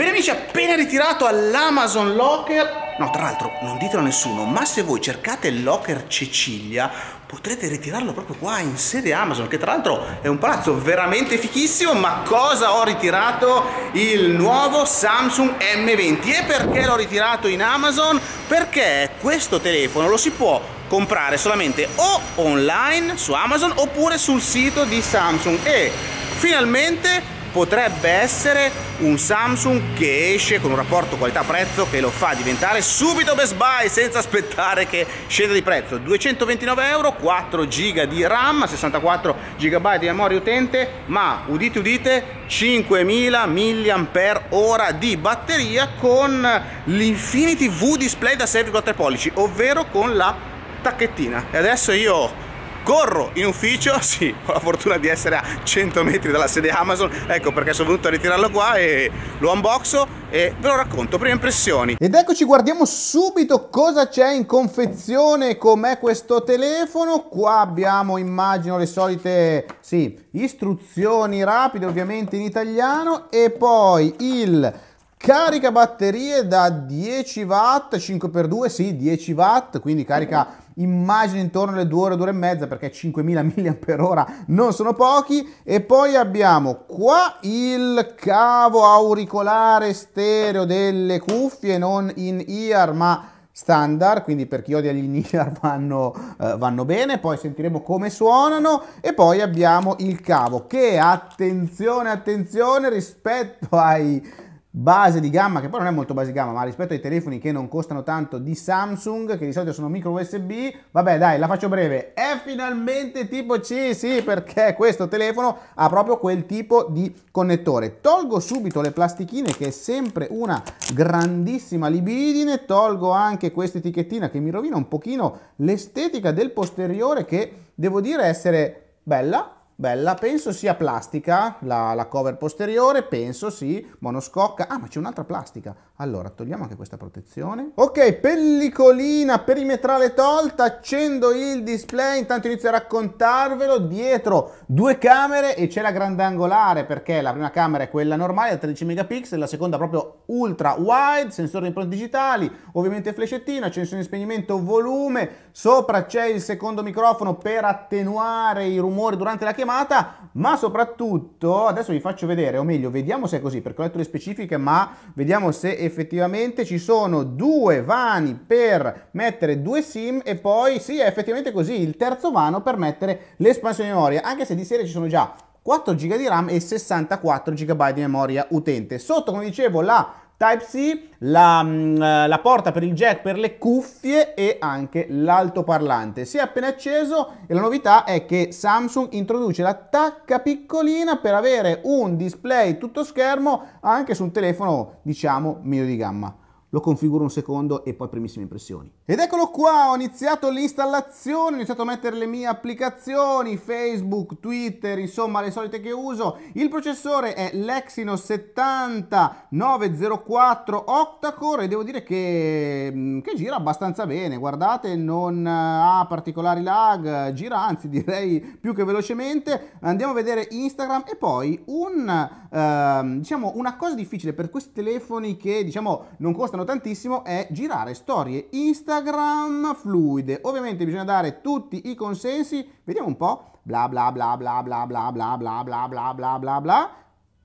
Bene amici, appena ritirato all'Amazon Locker, no tra l'altro non ditelo a nessuno, ma se voi cercate il Locker Cecilia potrete ritirarlo proprio qua in sede Amazon, che tra l'altro è un palazzo veramente fichissimo, ma cosa ho ritirato? Il nuovo Samsung M20 e perché l'ho ritirato in Amazon? Perché questo telefono lo si può comprare solamente o online su Amazon oppure sul sito di Samsung e finalmente potrebbe essere un Samsung che esce con un rapporto qualità-prezzo che lo fa diventare subito Best Buy senza aspettare che scenda di prezzo 229 euro 4 GB di RAM 64 GB di memoria utente ma udite udite 5000 mAh di batteria con l'Infinity V display da 6,3 pollici ovvero con la tacchettina e adesso io corro in ufficio, sì, ho la fortuna di essere a 100 metri dalla sede Amazon, ecco perché sono venuto a ritirarlo qua e lo unboxo e ve lo racconto, prime impressioni. Ed eccoci, guardiamo subito cosa c'è in confezione, com'è questo telefono, qua abbiamo immagino le solite, sì, istruzioni rapide ovviamente in italiano e poi il carica batterie da 10 watt 5x2 sì 10 watt quindi carica immagino intorno alle 2 ore, 2 ore e mezza perché 5000 mAh non sono pochi e poi abbiamo qua il cavo auricolare stereo delle cuffie non in ear ma standard, quindi per chi odia gli in-ear vanno, eh, vanno, bene, poi sentiremo come suonano e poi abbiamo il cavo che attenzione attenzione rispetto ai base di gamma, che poi non è molto base di gamma, ma rispetto ai telefoni che non costano tanto di Samsung, che di solito sono micro USB, vabbè dai, la faccio breve, è finalmente tipo C, sì, perché questo telefono ha proprio quel tipo di connettore. Tolgo subito le plastichine, che è sempre una grandissima libidine, tolgo anche questa etichettina che mi rovina un pochino l'estetica del posteriore, che devo dire essere bella, bella, penso sia plastica la, la cover posteriore, penso sì, monoscocca, ah ma c'è un'altra plastica, allora togliamo anche questa protezione, ok pellicolina perimetrale tolta, accendo il display, intanto inizio a raccontarvelo, dietro due camere e c'è la grandangolare perché la prima camera è quella normale a 13 megapixel, la seconda proprio ultra wide, sensore di impronte digitali, ovviamente flashettina, accensione e spegnimento volume, sopra c'è il secondo microfono per attenuare i rumori durante la chiamata, chiamata, ma soprattutto adesso vi faccio vedere, o meglio, vediamo se è così, perché ho letto le specifiche, ma vediamo se effettivamente ci sono due vani per mettere due SIM e poi sì, è effettivamente così, il terzo vano per mettere l'espansione di memoria, anche se di serie ci sono già 4 GB di RAM e 64 GB di memoria utente. Sotto, come dicevo, la Type-C, la, mm, la, porta per il jack per le cuffie e anche l'altoparlante. Si è appena acceso e la novità è che Samsung introduce la tacca piccolina per avere un display tutto schermo anche su un telefono diciamo medio di gamma lo configuro un secondo e poi primissime impressioni. Ed eccolo qua, ho iniziato l'installazione, ho iniziato a mettere le mie applicazioni, Facebook, Twitter, insomma le solite che uso. Il processore è l'Exino 70904 octa-core e devo dire che, mm, che gira abbastanza bene, guardate, non eh, ha particolari lag, gira anzi direi più che velocemente. Andiamo a vedere Instagram e poi un, eh, diciamo, una cosa difficile per questi telefoni che diciamo non costano piacciono tantissimo è girare storie Instagram fluide. Ovviamente bisogna dare tutti i consensi. Vediamo un po'. Bla bla bla bla bla bla bla bla bla bla bla bla bla.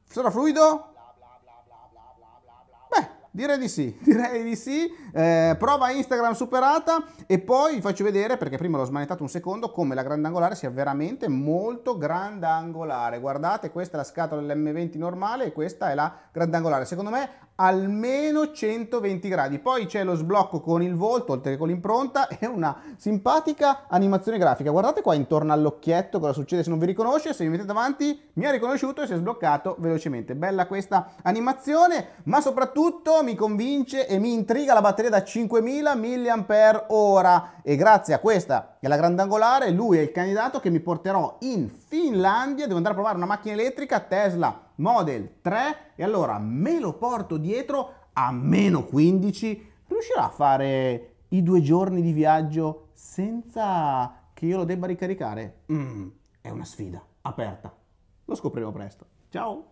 Sarà fluido? Direi di sì, direi di sì. Eh, prova Instagram superata e poi vi faccio vedere, perché prima l'ho smanettato un secondo, come la grandangolare sia veramente molto grandangolare. Guardate, questa è la scatola dell'M20 normale e questa è la grandangolare. Secondo me almeno 120 gradi. Poi c'è lo sblocco con il volto, oltre che con l'impronta, e una simpatica animazione grafica. Guardate qua intorno all'occhietto cosa succede se non vi riconosce, se mi mettete davanti mi ha riconosciuto e si è sbloccato velocemente. Bella questa animazione, ma soprattutto mi convince e mi intriga la batteria da 5000 mAh e grazie a questa che è la grandangolare lui è il candidato che mi porterò in Finlandia, devo andare a provare una macchina elettrica Tesla Model 3 e allora me lo porto dietro a meno 15, riuscirà a fare i due giorni di viaggio senza che io lo debba ricaricare? Mm, è una sfida aperta. Lo scopriremo presto. Ciao!